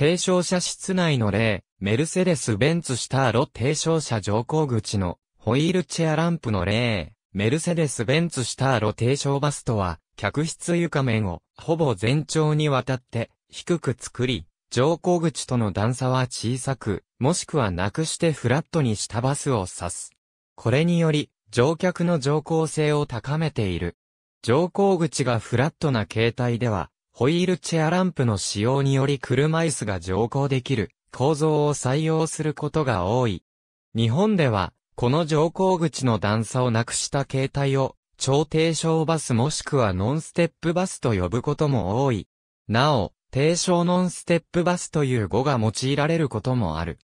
提唱者室内の例、メルセデス・ベンツ・シターロ提唱者乗降口のホイールチェアランプの例、メルセデス・ベンツ・シターロ提唱バスとは、客室床面をほぼ全長にわたって低く作り、乗降口との段差は小さく、もしくはなくしてフラットにしたバスを指す。これにより、乗客の乗降性を高めている。乗降口がフラットな形態では、ホイールチェアランプの使用により車椅子が乗降できる構造を採用することが多い。日本では、この乗降口の段差をなくした形態を、超低床バスもしくはノンステップバスと呼ぶことも多い。なお、低床ノンステップバスという語が用いられることもある。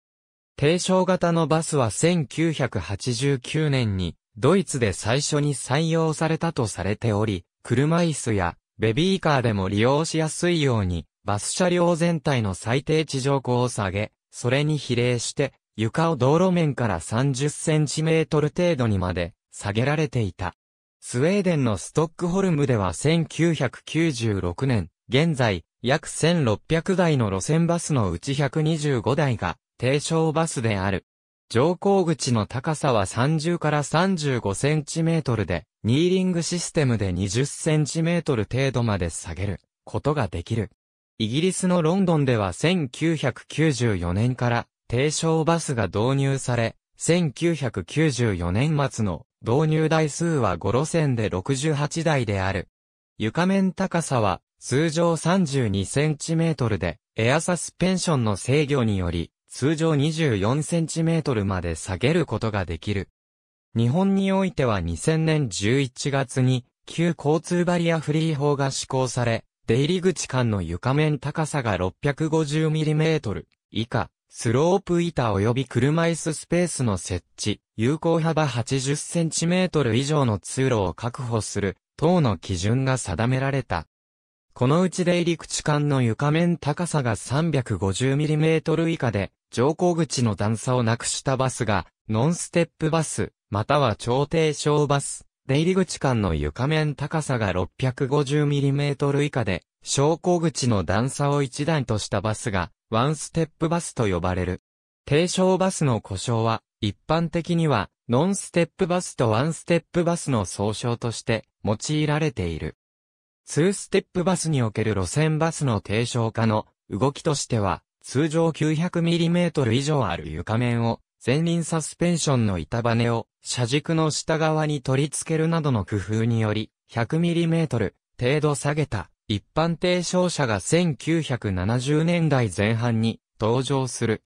低床型のバスは1989年にドイツで最初に採用されたとされており、車椅子やベビーカーでも利用しやすいように、バス車両全体の最低地上高を下げ、それに比例して、床を道路面から30センチメートル程度にまで下げられていた。スウェーデンのストックホルムでは1996年、現在、約1600台の路線バスのうち125台が、低床バスである。乗降口の高さは30から35センチメートルで、ニーリングシステムで20センチメートル程度まで下げることができる。イギリスのロンドンでは1994年から低床バスが導入され、1994年末の導入台数は5路線で68台である。床面高さは通常32センチメートルで、エアサスペンションの制御により、通常24センチメートルまで下げることができる。日本においては2000年11月に、旧交通バリアフリー法が施行され、出入り口間の床面高さが 650mm 以下、スロープ板及び車椅子スペースの設置、有効幅 80cm 以上の通路を確保する、等の基準が定められた。このうち入り口間の床面高さが 350mm 以下で、乗降口の段差をなくしたバスが、ノンステップバス、または超低床バス、出入り口間の床面高さが 650mm 以下で、昇降口の段差を一段としたバスが、ワンステップバスと呼ばれる。低床バスの故障は、一般的には、ノンステップバスとワンステップバスの総称として、用いられている。2ステップバスにおける路線バスの低床化の動きとしては、通常 900mm 以上ある床面を、前輪サスペンションの板バネを車軸の下側に取り付けるなどの工夫により、100mm 程度下げた一般低床車が1970年代前半に登場する。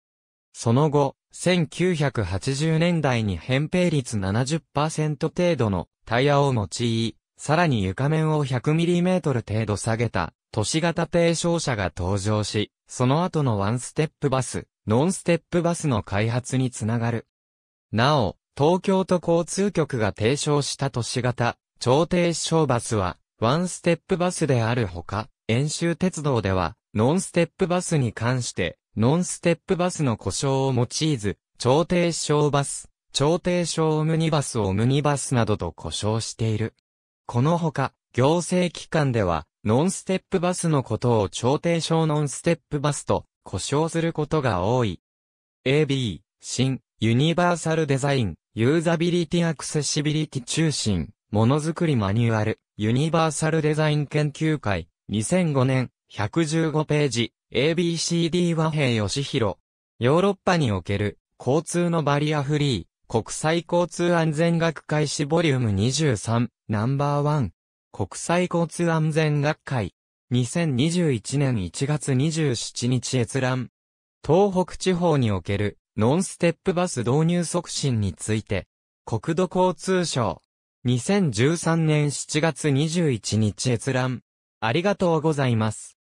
その後、1980年代に扁平率70%程度のタイヤを用い、さらに床面を 100mm 程度下げた、都市型低床車が登場し、その後のワンステップバス、ノンステップバスの開発につながる。なお、東京都交通局が提唱した都市型、超低床バスは、ワンステップバスであるほか、遠州鉄道では、ノンステップバスに関して、ノンステップバスの故障を用いず、超低床バス、超低床オムニバスオムニバスなどと故障している。このほか、行政機関では、ノンステップバスのことを調停小ノンステップバスと呼称することが多い。AB、新、ユニバーサルデザイン、ユーザビリティアクセシビリティ中心、ものづくりマニュアル、ユニバーサルデザイン研究会、2005年、115ページ、ABCD 和平義弘。ヨーロッパにおける、交通のバリアフリー、国際交通安全学会誌ボリューム23、ナンバーワン、国際交通安全学会、2021年1月27日閲覧。東北地方におけるノンステップバス導入促進について、国土交通省、2013年7月21日閲覧。ありがとうございます。